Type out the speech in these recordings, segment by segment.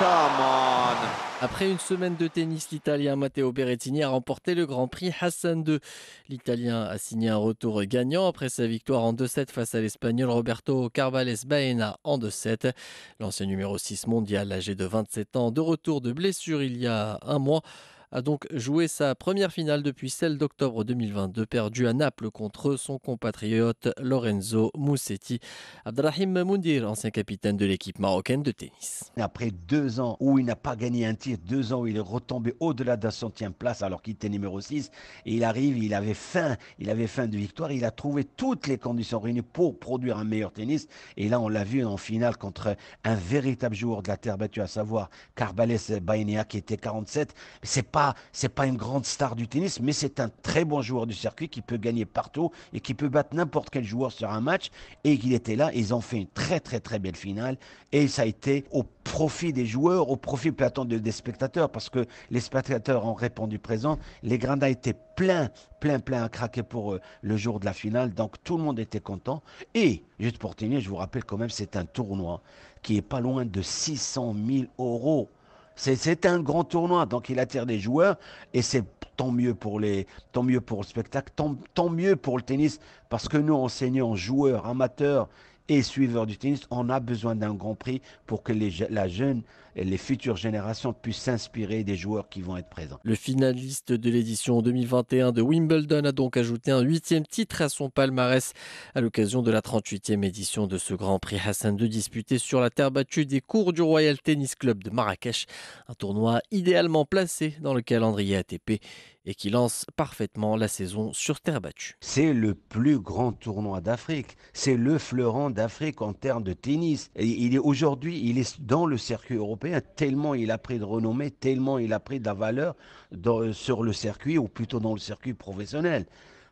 Come Après une semaine de tennis, l'Italien Matteo Berrettini a remporté le Grand Prix Hassan II. L'Italien a signé un retour gagnant après sa victoire en 2-7 face à l'Espagnol Roberto Carvales Baena en 2-7. L'ancien numéro 6 mondial, âgé de 27 ans, de retour de blessure il y a un mois, a donc joué sa première finale depuis celle d'octobre 2022 perdue à Naples contre son compatriote Lorenzo Mussetti. Abdelrahim Moundir, ancien capitaine de l'équipe marocaine de tennis. Après deux ans où il n'a pas gagné un tir, deux ans où il est retombé au-delà de la centième place alors qu'il était numéro 6, et il arrive, il avait faim, il avait faim de victoire, il a trouvé toutes les conditions réunies pour produire un meilleur tennis. Et là, on l'a vu en finale contre un véritable joueur de la terre battue, à savoir Carbales Baenia qui était 47. C'est pas ce c'est pas une grande star du tennis, mais c'est un très bon joueur du circuit qui peut gagner partout et qui peut battre n'importe quel joueur sur un match. Et qu'il était là, ils ont fait une très très très belle finale et ça a été au profit des joueurs, au profit peut des spectateurs parce que les spectateurs ont répondu présent. Les grandins étaient pleins, plein, plein à craquer pour eux le jour de la finale. Donc tout le monde était content. Et juste pour terminer, je vous rappelle quand même, c'est un tournoi qui est pas loin de 600 000 euros. C'est un grand tournoi, donc il attire des joueurs et c'est tant mieux pour les, tant mieux pour le spectacle, tant, tant mieux pour le tennis parce que nous, enseignants, joueurs, amateurs et suiveurs du tennis, on a besoin d'un Grand Prix pour que les, la jeune et les futures générations puissent s'inspirer des joueurs qui vont être présents. Le finaliste de l'édition 2021 de Wimbledon a donc ajouté un huitième titre à son palmarès à l'occasion de la 38e édition de ce Grand Prix Hassan II disputé sur la terre battue des cours du Royal Tennis Club de Marrakech, un tournoi idéalement placé dans le calendrier ATP et qui lance parfaitement la saison sur terre battue. C'est le plus grand tournoi d'Afrique, c'est le fleuron d'Afrique en termes de tennis. Et il est aujourd'hui, il est dans le circuit européen tellement il a pris de renommée, tellement il a pris de la valeur euh, sur le circuit ou plutôt dans le circuit professionnel.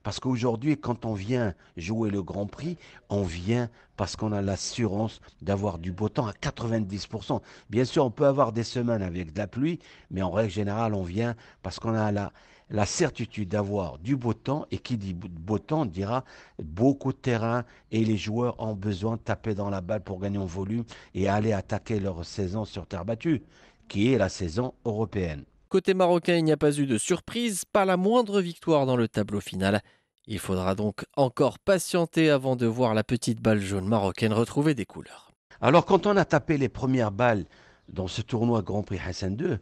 Parce qu'aujourd'hui, quand on vient jouer le Grand Prix, on vient parce qu'on a l'assurance d'avoir du beau temps à 90%. Bien sûr, on peut avoir des semaines avec de la pluie, mais en règle générale, on vient parce qu'on a la, la certitude d'avoir du beau temps, et qui dit beau temps dira beaucoup de terrain, et les joueurs ont besoin de taper dans la balle pour gagner en volume et aller attaquer leur saison sur terre battue, qui est la saison européenne. Côté marocain, il n'y a pas eu de surprise, pas la moindre victoire dans le tableau final. Il faudra donc encore patienter avant de voir la petite balle jaune marocaine retrouver des couleurs. Alors quand on a tapé les premières balles dans ce tournoi Grand Prix Hassan II,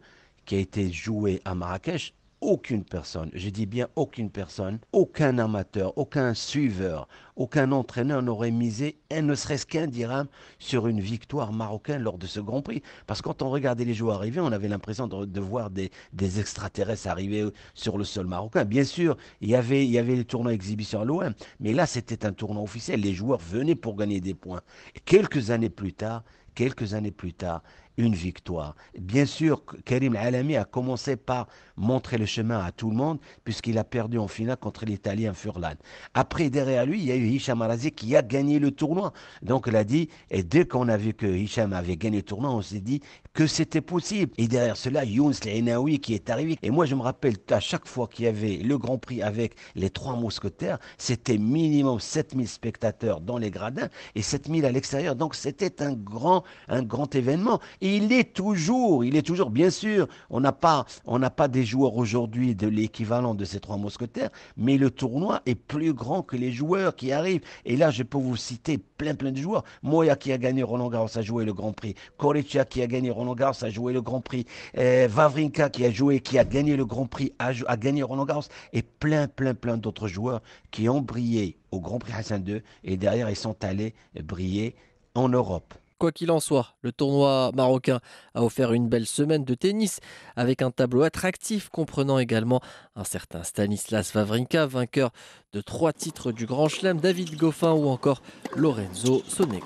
qui a été joué à Marrakech, aucune personne, je dis bien aucune personne, aucun amateur, aucun suiveur, aucun entraîneur n'aurait misé, un, ne serait-ce qu'un dirham, sur une victoire marocaine lors de ce Grand Prix. Parce que quand on regardait les joueurs arriver, on avait l'impression de, voir des, extraterrestres arriver sur le sol marocain. Bien sûr, il y avait, il les tournois exhibition à l'OM, mais là, c'était un tournoi officiel. Les joueurs venaient pour gagner des points. quelques années plus tard, quelques années plus tard, une victoire. Bien sûr, Karim Alami a commencé par montrer le chemin à tout le monde, puisqu'il a perdu en finale contre l'Italien Furlan. Après, derrière lui, il y a eu Hicham Arazi qui a gagné le tournoi. Donc, il a dit, et dès qu'on a vu que Hicham avait gagné le tournoi, on s'est dit que c'était possible. Et derrière cela, Younes Lenaoui qui est arrivé. Et moi, je me rappelle, à chaque fois qu'il y avait le Grand Prix avec les trois mousquetaires, c'était minimum 7000 spectateurs dans les gradins et 7000 à l'extérieur. Donc, c'était un grand, un grand événement il est toujours, il est toujours, bien sûr, on n'a pas, on n'a pas des joueurs aujourd'hui de l'équivalent de ces trois mousquetaires, mais le tournoi est plus grand que les joueurs qui arrivent. Et là, je peux vous citer plein, plein de joueurs. Moya qui a gagné Roland Garros a joué le Grand Prix. Correccia qui a gagné Roland Garros a joué le Grand Prix. Wawrinka euh, Vavrinka qui a joué, qui a gagné le Grand Prix, a, a gagné Roland Garros. Et plein, plein, plein d'autres joueurs qui ont brillé au Grand Prix Hassan II et derrière ils sont allés briller en Europe. Quoi qu'il en soit, le tournoi marocain a offert une belle semaine de tennis avec un tableau attractif comprenant également un certain Stanislas Wawrinka, vainqueur de trois titres du Grand Chelem, David Goffin ou encore Lorenzo Sonego.